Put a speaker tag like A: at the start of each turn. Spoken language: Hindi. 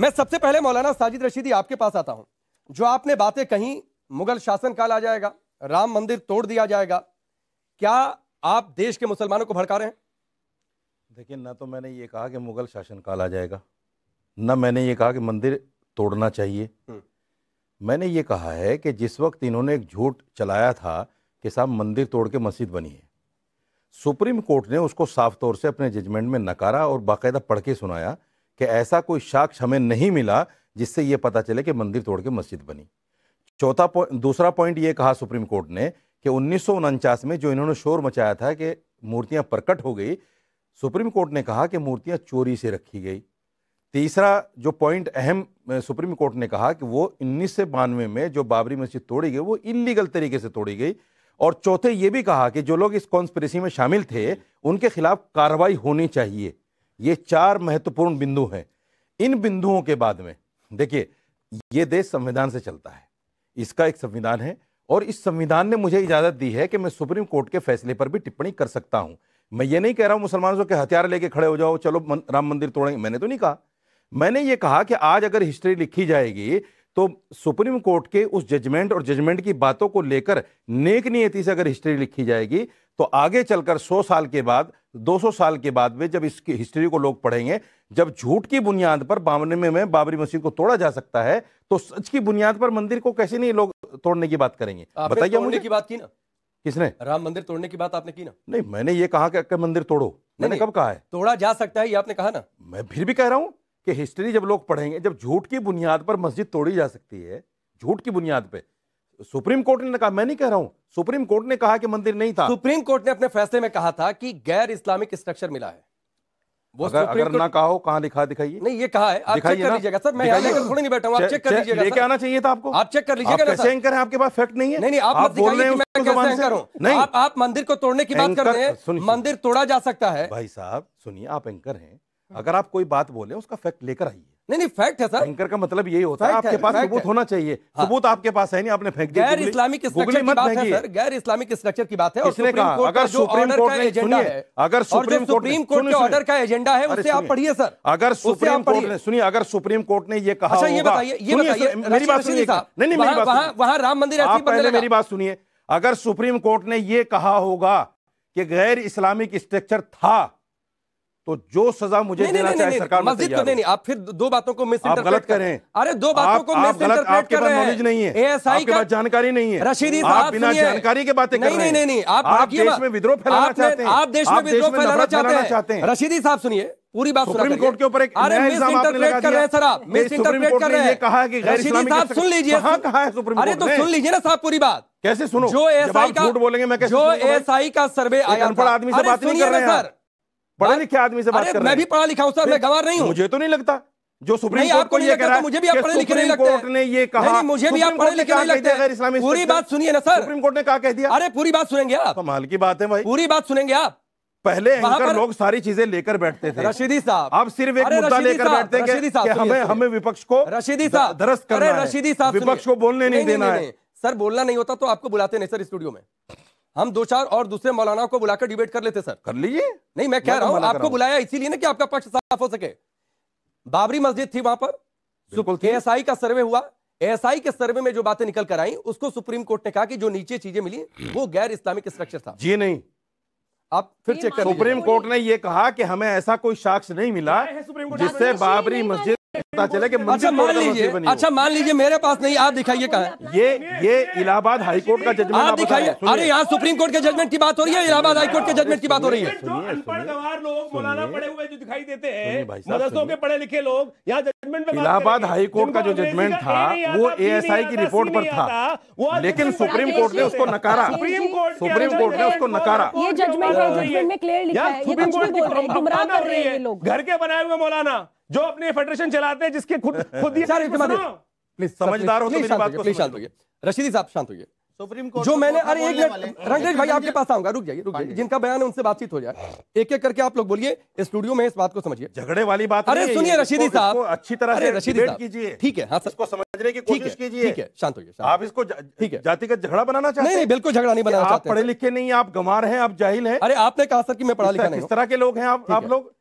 A: मैं सबसे पहले मौलाना साजिद रशीदी आपके पास आता हूं जो आपने बातें कहीं मुगल शासन काल आ जाएगा राम मंदिर तोड़ दिया जाएगा क्या आप देश के मुसलमानों को भड़का रहे हैं
B: देखिए ना तो मैंने ये कहा कि मुगल शासन काल आ जाएगा ना मैंने ये कहा कि मंदिर तोड़ना चाहिए हम्म। मैंने ये कहा है कि जिस वक्त इन्होंने एक झूठ चलाया था कि साहब मंदिर तोड़ के मस्जिद बनी है सुप्रीम कोर्ट ने उसको साफ तौर से अपने जजमेंट में नकारा और बाकायदा पढ़ के सुनाया कि ऐसा कोई साक्ष्य हमें नहीं मिला जिससे ये पता चले कि मंदिर तोड़ के मस्जिद बनी चौथा दूसरा पॉइंट ये कहा सुप्रीम कोर्ट ने कि उन्नीस में जो इन्होंने शोर मचाया था कि मूर्तियां प्रकट हो गई सुप्रीम कोर्ट ने कहा कि मूर्तियां चोरी से रखी गई तीसरा जो पॉइंट अहम सुप्रीम कोर्ट ने कहा कि वो उन्नीस से बानवे में जो बाबरी मस्जिद तोड़ी गई वो इलीगल तरीके से तोड़ी गई और चौथे ये भी कहा कि जो लोग इस कॉन्स्परेसी में शामिल थे उनके खिलाफ कार्रवाई होनी चाहिए ये चार महत्वपूर्ण बिंदु हैं इन बिंदुओं के बाद में देखिए ये देश संविधान से चलता है इसका एक संविधान है और इस संविधान ने मुझे इजाजत दी है कि मैं सुप्रीम कोर्ट के फैसले पर भी टिप्पणी कर सकता हूं मैं ये नहीं कह रहा हूं मुसलमानों के हथियार लेके खड़े हो जाओ चलो राम मंदिर तोड़ेंगे मैंने तो नहीं कहा मैंने ये कहा कि आज अगर हिस्ट्री लिखी जाएगी तो सुप्रीम कोर्ट के उस जजमेंट और जजमेंट की बातों को लेकर नेक नियति से अगर हिस्ट्री लिखी जाएगी तो आगे चलकर सौ साल के बाद 200 साल के बाद में जब इसकी हिस्ट्री को लोग पढ़ेंगे जब झूठ की बुनियाद पर बामने में, में बाबरी मस्जिद को तोड़ा जा सकता है तो सच की बुनियाद पर मंदिर को कैसे नहीं लोग तोड़ने की बात करेंगे तो बताइए मुझे की बात की ना किसने
A: राम मंदिर तोड़ने की बात आपने की ना
B: नहीं मैंने ये कहा कि, कि मंदिर तोड़ो मैंने कब कहा है
A: तोड़ा जा सकता है ये आपने कहा ना
B: मैं फिर भी कह रहा हूँ कि हिस्ट्री जब लोग पढ़ेंगे जब झूठ की बुनियाद पर मस्जिद तोड़ी जा सकती है झूठ की बुनियाद पर सुप्रीम कोर्ट ने कहा मैं नहीं कह रहा हूं सुप्रीम कोर्ट ने कहा कि मंदिर नहीं था
A: सुप्रीम कोर्ट ने अपने फैसले में कहा था कि गैर इस्लामिक स्ट्रक्चर मिला है वो अगर, अगर ना कहा हो
B: कहा लिखा दिखाइए नहीं ये कहा
A: है आप चेक कर लीजिएगा सर मैं यहाँ थोड़ी नहीं बैठा हूँ आप चेक कर लीजिएगा लेके आना चाहिए था आपको आप चेक कर लीजिएगा कैसे एंकर है आपके पास फैक्ट नहीं है नहीं नहीं आप रहे हैं कि मैं कैसे नहीं आप आप मंदिर को तोड़ने की बात कर रहे हैं मंदिर
B: तोड़ा जा सकता है भाई साहब सुनिए आप एंकर हैं अगर आप कोई बात बोले उसका फैक्ट लेकर आइए नहीं नहीं फैक्ट है सर एंकर का मतलब यही होता है आपके पास सबूत होना चाहिए हाँ। सबूत आपके पास है नहीं आपने फेंक दिया गैर इस्लामिक स्ट्रक्चर की बात है सर
A: गैर इस्लामिक स्ट्रक्चर की बात है और सुप्रीम अगर सुप्रीम कोर्ट का एजेंडा है अगर सुप्रीम सुप्रीम कोर्ट के ऑर्डर का एजेंडा है उसे आप पढ़िए सर अगर सुप्रीम कोर्ट ने
B: सुनिए अगर सुप्रीम कोर्ट ने ये कहा अच्छा ये बताइए ये बताइए मेरी बात सुनिए नहीं नहीं मेरी बात वहां वहां राम मंदिर आप पहले मेरी बात सुनिए अगर सुप्रीम कोर्ट ने ये कहा होगा कि गैर इस्लामिक स्ट्रक्चर था तो जो सजा मुझे नहीं, देना नहीं, चाहे नहीं, सरकार मस्जिद को देनी
A: आप फिर दो बातों को मिस आप गलत कर रहे हैं अरे दो बातों को मिस इंटरप्रेट कर रहे हैं नहीं है एएसआई का
B: जानकारी नहीं है रशीदी आप बिना जानकारी के बातें कर नहीं नहीं नहीं आप देश में विद्रोह फैलाना चाहते हैं आप देश में विद्रोह फैलाना चाहते हैं रशीदी
A: साहब सुनिए पूरी बात सुप्रीम कोर्ट के ऊपर एक अरे मिस इंटरप्रेट कर रहे हैं सर आप मिस इंटरप्रेट कर रहे हैं कहा है कि गैर इस्लामी साहब सुन लीजिए कहा है सुप्रीम कोर्ट अरे तो सुन लीजिए ना साहब पूरी बात कैसे सुनो जो एएसआई का झूठ बोलेंगे मैं कैसे जो एएसआई का सर्वे आया अनपढ़ आदमी से बात नहीं कर रहे हैं सर पढ़े हाँ? लिखे आदमी से बात कर मैं भी पढ़ा लिखा हूँ गवार नहीं हूँ मुझे तो नहीं लगता जो
B: सुप्रीम कोर्ट को ये कह रहा है मुझे भी आप पढ़े लिखे नहीं लगते ने
A: ये कहा नहीं, मुझे भी आप पढ़े लिखे नहीं लगते गैर इस्लामी पूरी बात सुनिए ना सर सुप्रीम कोर्ट ने कहा कह दिया अरे पूरी बात सुनेंगे आप कमाल की बात है भाई पूरी बात सुनेंगे आप पहले एंकर लोग सारी चीजें लेकर बैठते थे रशीदी साहब आप सिर्फ एक मुद्दा लेकर बैठते हैं कि हमें हमें विपक्ष को रशीदी साहब दरस्त करना है रशीदी साहब विपक्ष को बोलने नहीं देना है सर बोलना नहीं होता तो आपको बुलाते नहीं सर स्टूडियो में हम दो चार और दूसरे मौलाना को बुलाकर डिबेट कर लेते सर कर लीजिए नहीं मैं कह रहा हूँ आपको बुलाया इसीलिए ना कि आपका पक्ष साफ हो सके बाबरी मस्जिद थी वहां पर एएसआई का सर्वे हुआ एएसआई के सर्वे में जो बातें निकल कर आई उसको सुप्रीम कोर्ट ने कहा कि जो नीचे चीजें मिली वो गैर इस्लामिक स्ट्रक्चर था जी नहीं आप फिर चेक कर सुप्रीम
B: कोर्ट ने यह कहा कि हमें ऐसा कोई साक्ष नहीं मिला
A: जिससे बाबरी मस्जिद पता चले कि अच्छा मान लीजिए अच्छा मान लीजिए मेरे पास नहीं आप दिखाइए कहा ये ये इलाहाबाद हाई कोर्ट का जजमेंट आप दिखाइए अरे यहाँ सुप्रीम कोर्ट के जजमेंट की बात हो रही है इलाहाबाद हाई कोर्ट के जजमेंट की बात हो रही है लोग मौलाना पड़े पढ़े लिखे लोग यहाँ जजमेंट इलाहाबाद हाईकोर्ट का जो जजमेंट था वो एएसआई की रिपोर्ट पर था लेकिन सुप्रीम कोर्ट ने उसको नकारा सुप्रीम कोर्ट ने उसको नकारा ये जजमेंट में क्लियर लिखा है सुप्रीम कोर्ट गुमराह घर के बनाए हुए मौलाना जो अपने फेडरेशन चलाते हैं जिसके खुद खुद ही प्लीज समझदार हो तो तो मेरी बात को शांत होइए रशीदी साहब शांत होइए सुप्रीम कोर्ट जो तो मैंने अरे एक मिनट रंगेश भाई आपके पास आऊंगा रुक जाइए रुक जाइए जिनका बयान है उनसे बातचीत हो जाए एक एक करके आप लोग बोलिए स्टूडियो में इस बात को समझिए झगड़े वाली बात अरे सुनिए रशीदी साहब अच्छी तरह से रशीदी कीजिए ठीक
B: है हाँ इसको समझने की कोशिश कीजिए ठीक है शांत होइए आप इसको ठीक है जातिगत झगड़ा बनाना चाहते नहीं नहीं बिल्कुल झगड़ा नहीं बनाना चाहते पढ़े लिखे नहीं आप गंवार हैं आप जाहिल हैं अरे आपने कहा सर कि मैं पढ़ा लिखा नहीं इस तरह के लोग हैं आप आप लोग